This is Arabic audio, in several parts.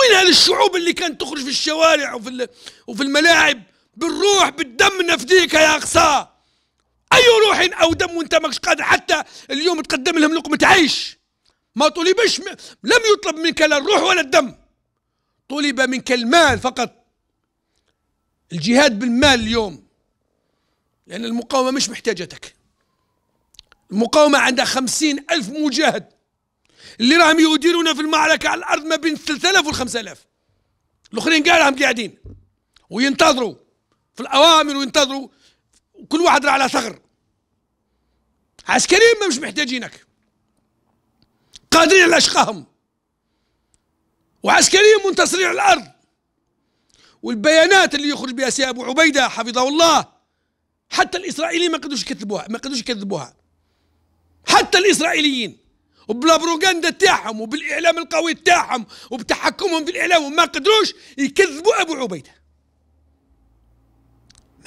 وين هالشعوب اللي كانت تخرج في الشوارع وفي وفي الملاعب بالروح بالدم نفديك يا اقصى اي روح او دم وانت ماكش قادر حتى اليوم تقدم لهم لقمه عيش ما طلبش م... لم يطلب منك لا الروح ولا الدم طلب منك المال فقط الجهاد بالمال اليوم لأن المقاومة مش محتاجتك المقاومة عندها خمسين ألف مجاهد اللي راهم يديرونا في المعركة على الأرض ما بين 3000 وال 5000 الآخرين كاع راهم قاعدين وينتظروا في الأوامر وينتظروا كل واحد راه على ثغر عسكريين ما مش محتاجينك قادرين على أشقاهم وعسكريين منتصرين على الأرض والبيانات اللي يخرج بها سي أبو عبيدة حفظه الله حتى الإسرائيليين ما قدروش يكذبوها ما قدروش يكذبوها حتى الإسرائيليين وبالبروغندا تاعهم وبالاعلام القوي تاعهم وبتحكمهم في الاعلام وما قدروش يكذبوا ابو عبيده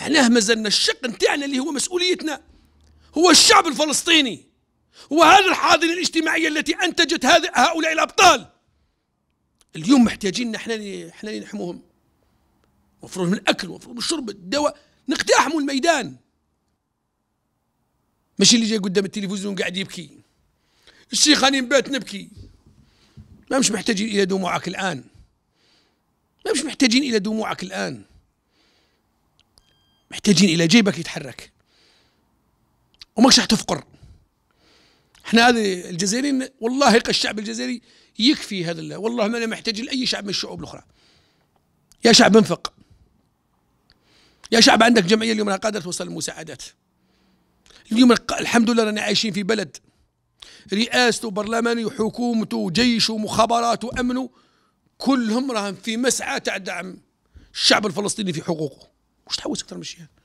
معناه مازلنا الشق نتاعنا اللي هو مسؤوليتنا هو الشعب الفلسطيني وهذه الحاضنه الاجتماعيه التي انتجت هذا هؤلاء الابطال اليوم محتاجين احنا احنا نحموهم مفروض من الاكل مفروض من الشرب الدواء نقتحموا الميدان مش اللي جاي قدام التلفزيون قاعد يبكي الشيخ أنا بيت نبكي ما مش محتاجين إلى دموعك الآن ما مش محتاجين إلى دموعك الآن محتاجين إلى جيبك يتحرك وماكش راح تفقر احنا هذه الجزائريين والله الشعب الجزائري يكفي هذا الله والله ما انا محتاج لاي شعب من الشعوب الاخرى يا شعب انفق يا شعب عندك جمعيه اليوم قادره توصل المساعدات اليوم الحمد لله رانا عايشين في بلد رئاسته برلماني وحكومته جيشه ومخابراته وامنه كلهم راهم في مسعى تاع دعم الشعب الفلسطيني في حقوقه واش تحوس اكثر من شيء